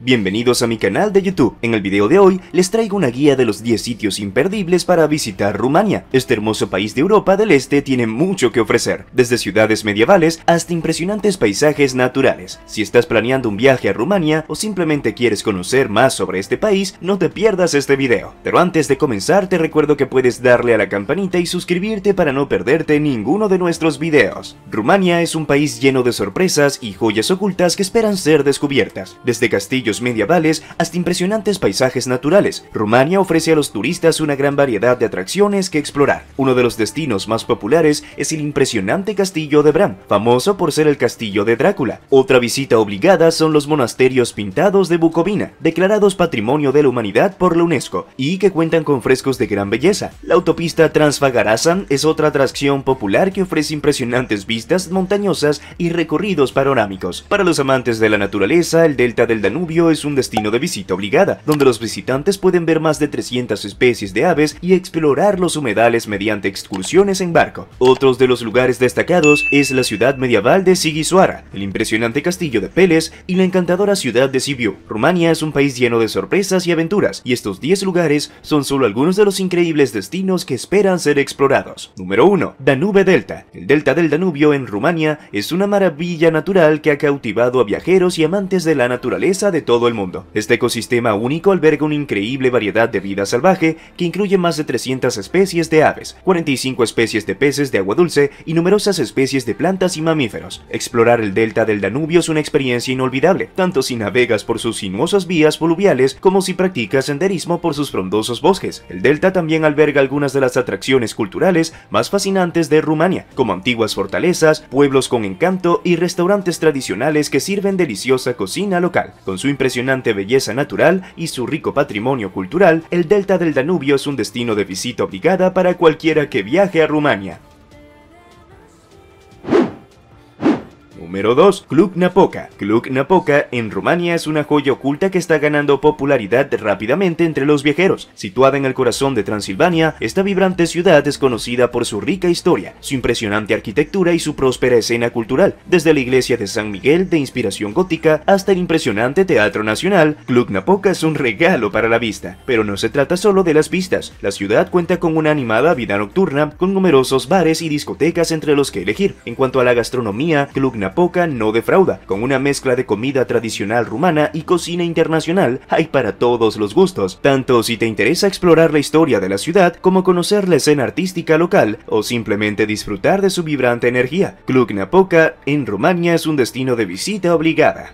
Bienvenidos a mi canal de YouTube, en el video de hoy les traigo una guía de los 10 sitios imperdibles para visitar Rumania. Este hermoso país de Europa del Este tiene mucho que ofrecer, desde ciudades medievales hasta impresionantes paisajes naturales. Si estás planeando un viaje a Rumania o simplemente quieres conocer más sobre este país, no te pierdas este video. Pero antes de comenzar te recuerdo que puedes darle a la campanita y suscribirte para no perderte ninguno de nuestros videos. Rumania es un país lleno de sorpresas y joyas ocultas que esperan ser descubiertas, desde Castillo medievales hasta impresionantes paisajes naturales, Rumania ofrece a los turistas una gran variedad de atracciones que explorar. Uno de los destinos más populares es el impresionante castillo de Bram, famoso por ser el castillo de Drácula. Otra visita obligada son los monasterios pintados de Bucovina, declarados Patrimonio de la Humanidad por la UNESCO, y que cuentan con frescos de gran belleza. La autopista Transfagarasan es otra atracción popular que ofrece impresionantes vistas montañosas y recorridos panorámicos. Para los amantes de la naturaleza, el delta del Danubio es un destino de visita obligada, donde los visitantes pueden ver más de 300 especies de aves y explorar los humedales mediante excursiones en barco. Otros de los lugares destacados es la ciudad medieval de Sigisuara, el impresionante castillo de Peles y la encantadora ciudad de Sibiu. Rumania es un país lleno de sorpresas y aventuras, y estos 10 lugares son solo algunos de los increíbles destinos que esperan ser explorados. Número 1. Danube Delta. El delta del Danubio en Rumania es una maravilla natural que ha cautivado a viajeros y amantes de la naturaleza de todo el mundo. Este ecosistema único alberga una increíble variedad de vida salvaje que incluye más de 300 especies de aves, 45 especies de peces de agua dulce y numerosas especies de plantas y mamíferos. Explorar el delta del Danubio es una experiencia inolvidable, tanto si navegas por sus sinuosas vías fluviales como si practicas senderismo por sus frondosos bosques. El delta también alberga algunas de las atracciones culturales más fascinantes de Rumania, como antiguas fortalezas, pueblos con encanto y restaurantes tradicionales que sirven deliciosa cocina local. Con su impresionante belleza natural y su rico patrimonio cultural, el delta del Danubio es un destino de visita obligada para cualquiera que viaje a Rumania. Número 2. Club Napoca. Club Napoca en Rumania es una joya oculta que está ganando popularidad rápidamente entre los viajeros. Situada en el corazón de Transilvania, esta vibrante ciudad es conocida por su rica historia, su impresionante arquitectura y su próspera escena cultural, desde la iglesia de San Miguel de inspiración gótica hasta el impresionante Teatro Nacional. Club Napoca es un regalo para la vista, pero no se trata solo de las vistas. La ciudad cuenta con una animada vida nocturna, con numerosos bares y discotecas entre los que elegir. En cuanto a la gastronomía, Club Napoca Poca no defrauda. Con una mezcla de comida tradicional rumana y cocina internacional hay para todos los gustos, tanto si te interesa explorar la historia de la ciudad como conocer la escena artística local o simplemente disfrutar de su vibrante energía. Cluj Napoca en Rumania es un destino de visita obligada.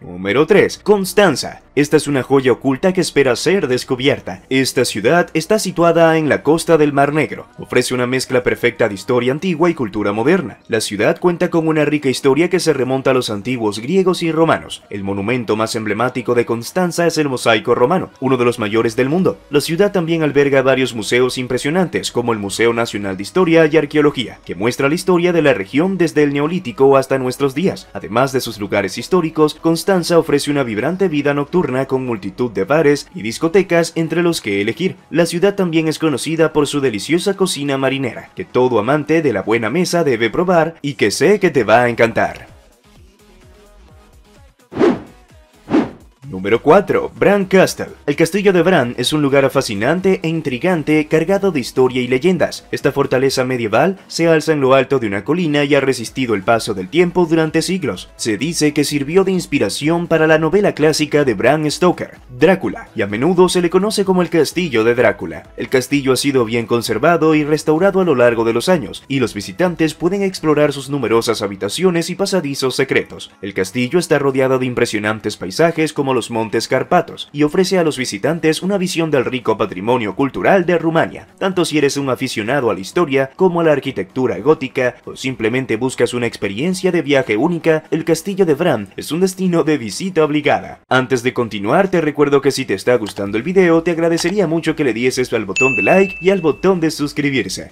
Número 3. Constanza. Esta es una joya oculta que espera ser descubierta. Esta ciudad está situada en la costa del Mar Negro. Ofrece una mezcla perfecta de historia antigua y cultura moderna. La ciudad cuenta con una rica historia que se remonta a los antiguos griegos y romanos. El monumento más emblemático de Constanza es el mosaico romano, uno de los mayores del mundo. La ciudad también alberga varios museos impresionantes, como el Museo Nacional de Historia y Arqueología, que muestra la historia de la región desde el Neolítico hasta nuestros días. Además de sus lugares históricos, Constanza ofrece una vibrante vida nocturna con multitud de bares y discotecas entre los que elegir. La ciudad también es conocida por su deliciosa cocina marinera, que todo amante de la buena mesa debe probar y que sé que te va a encantar. Número 4. Bran Castle. El castillo de Bran es un lugar fascinante e intrigante cargado de historia y leyendas. Esta fortaleza medieval se alza en lo alto de una colina y ha resistido el paso del tiempo durante siglos. Se dice que sirvió de inspiración para la novela clásica de Bram Stoker, Drácula, y a menudo se le conoce como el castillo de Drácula. El castillo ha sido bien conservado y restaurado a lo largo de los años, y los visitantes pueden explorar sus numerosas habitaciones y pasadizos secretos. El castillo está rodeado de impresionantes paisajes como los los Montes Carpatos y ofrece a los visitantes una visión del rico patrimonio cultural de Rumania, tanto si eres un aficionado a la historia como a la arquitectura gótica o simplemente buscas una experiencia de viaje única, el castillo de Bran es un destino de visita obligada. Antes de continuar, te recuerdo que si te está gustando el video, te agradecería mucho que le dieses al botón de like y al botón de suscribirse.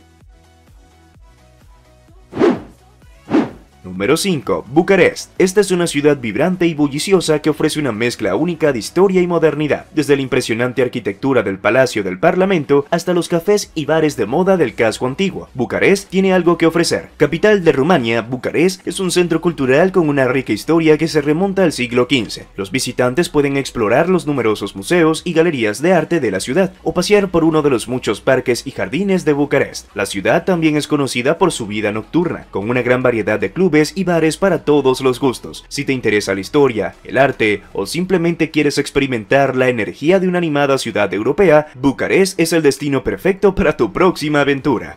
Número 5. Bucarest. Esta es una ciudad vibrante y bulliciosa que ofrece una mezcla única de historia y modernidad, desde la impresionante arquitectura del Palacio del Parlamento hasta los cafés y bares de moda del casco antiguo. Bucarest tiene algo que ofrecer. Capital de Rumania, Bucarest es un centro cultural con una rica historia que se remonta al siglo XV. Los visitantes pueden explorar los numerosos museos y galerías de arte de la ciudad, o pasear por uno de los muchos parques y jardines de Bucarest. La ciudad también es conocida por su vida nocturna, con una gran variedad de clubes y bares para todos los gustos. Si te interesa la historia, el arte o simplemente quieres experimentar la energía de una animada ciudad europea, Bucarest es el destino perfecto para tu próxima aventura.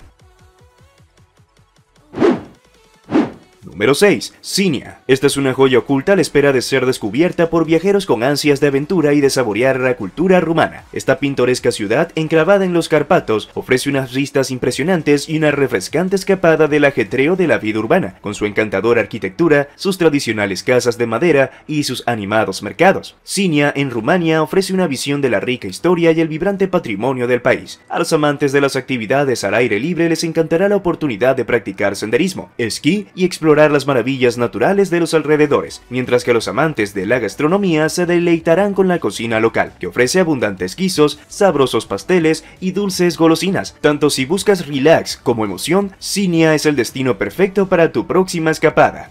Número 6. Sinia. Esta es una joya oculta a la espera de ser descubierta por viajeros con ansias de aventura y de saborear la cultura rumana. Esta pintoresca ciudad, enclavada en los Carpatos, ofrece unas vistas impresionantes y una refrescante escapada del ajetreo de la vida urbana, con su encantadora arquitectura, sus tradicionales casas de madera y sus animados mercados. Sinia, en Rumania, ofrece una visión de la rica historia y el vibrante patrimonio del país. A los amantes de las actividades al aire libre les encantará la oportunidad de practicar senderismo, esquí y explorar las maravillas naturales de los alrededores, mientras que los amantes de la gastronomía se deleitarán con la cocina local, que ofrece abundantes guisos, sabrosos pasteles y dulces golosinas. Tanto si buscas relax como emoción, Sinia es el destino perfecto para tu próxima escapada.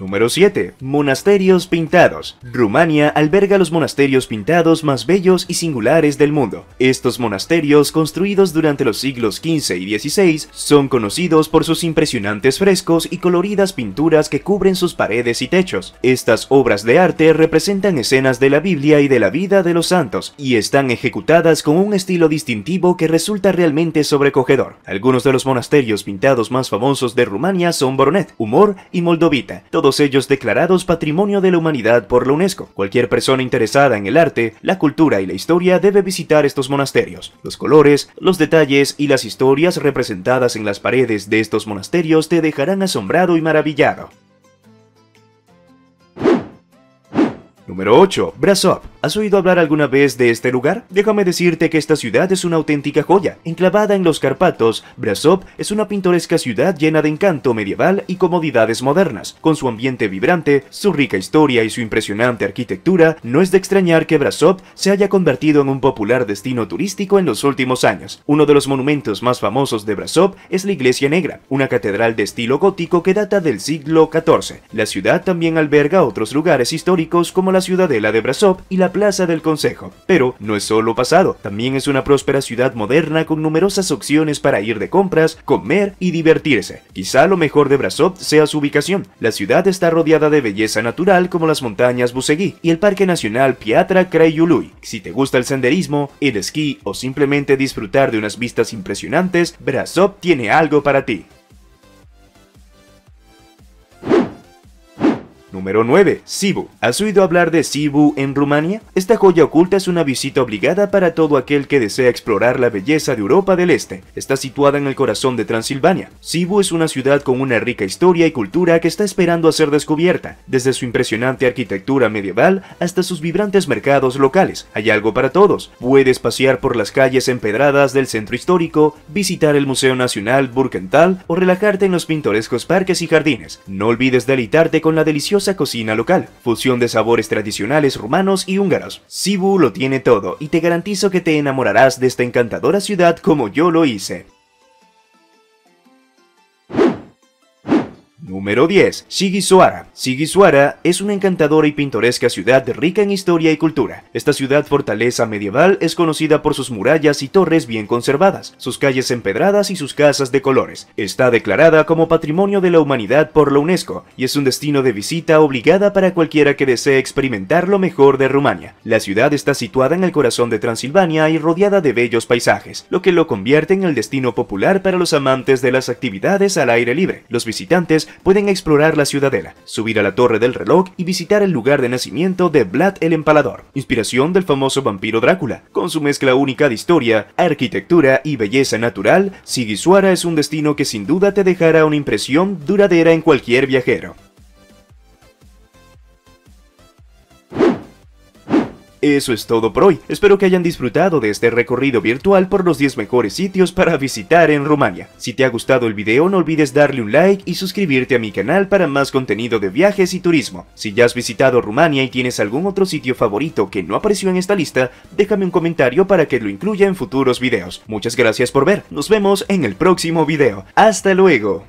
Número 7. Monasterios pintados. Rumania alberga los monasterios pintados más bellos y singulares del mundo. Estos monasterios, construidos durante los siglos XV y XVI, son conocidos por sus impresionantes frescos y coloridas pinturas que cubren sus paredes y techos. Estas obras de arte representan escenas de la Biblia y de la vida de los santos, y están ejecutadas con un estilo distintivo que resulta realmente sobrecogedor. Algunos de los monasterios pintados más famosos de Rumania son Boronet, Humor y Moldovita todos ellos declarados Patrimonio de la Humanidad por la UNESCO. Cualquier persona interesada en el arte, la cultura y la historia debe visitar estos monasterios. Los colores, los detalles y las historias representadas en las paredes de estos monasterios te dejarán asombrado y maravillado. Número 8. Brasov. ¿Has oído hablar alguna vez de este lugar? Déjame decirte que esta ciudad es una auténtica joya. Enclavada en los Carpatos, Brasov es una pintoresca ciudad llena de encanto medieval y comodidades modernas. Con su ambiente vibrante, su rica historia y su impresionante arquitectura, no es de extrañar que Brasov se haya convertido en un popular destino turístico en los últimos años. Uno de los monumentos más famosos de Brasov es la Iglesia Negra, una catedral de estilo gótico que data del siglo XIV. La ciudad también alberga otros lugares históricos como la la ciudadela de Brasov y la plaza del Consejo. Pero no es solo pasado, también es una próspera ciudad moderna con numerosas opciones para ir de compras, comer y divertirse. Quizá lo mejor de Brasov sea su ubicación. La ciudad está rodeada de belleza natural como las montañas Buseguí y el Parque Nacional Piatra Craiului. Si te gusta el senderismo, el esquí o simplemente disfrutar de unas vistas impresionantes, Brasov tiene algo para ti. Número 9. Sibu. ¿Has oído hablar de Sibu en Rumania? Esta joya oculta es una visita obligada para todo aquel que desea explorar la belleza de Europa del Este. Está situada en el corazón de Transilvania. Sibu es una ciudad con una rica historia y cultura que está esperando a ser descubierta. Desde su impresionante arquitectura medieval hasta sus vibrantes mercados locales, hay algo para todos. Puedes pasear por las calles empedradas del centro histórico, visitar el Museo Nacional Burkenthal o relajarte en los pintorescos parques y jardines. No olvides deleitarte con la deliciosa cocina local, fusión de sabores tradicionales rumanos y húngaros. Sibu lo tiene todo y te garantizo que te enamorarás de esta encantadora ciudad como yo lo hice. Número 10. Sigisuara. Sigisuara es una encantadora y pintoresca ciudad rica en historia y cultura. Esta ciudad fortaleza medieval es conocida por sus murallas y torres bien conservadas, sus calles empedradas y sus casas de colores. Está declarada como Patrimonio de la Humanidad por la UNESCO y es un destino de visita obligada para cualquiera que desee experimentar lo mejor de Rumania. La ciudad está situada en el corazón de Transilvania y rodeada de bellos paisajes, lo que lo convierte en el destino popular para los amantes de las actividades al aire libre. Los visitantes pueden explorar la ciudadela, subir a la torre del reloj y visitar el lugar de nacimiento de Vlad el Empalador, inspiración del famoso vampiro Drácula. Con su mezcla única de historia, arquitectura y belleza natural, Sigisuara es un destino que sin duda te dejará una impresión duradera en cualquier viajero. Eso es todo por hoy, espero que hayan disfrutado de este recorrido virtual por los 10 mejores sitios para visitar en Rumania. Si te ha gustado el video no olvides darle un like y suscribirte a mi canal para más contenido de viajes y turismo. Si ya has visitado Rumania y tienes algún otro sitio favorito que no apareció en esta lista, déjame un comentario para que lo incluya en futuros videos. Muchas gracias por ver, nos vemos en el próximo video. ¡Hasta luego!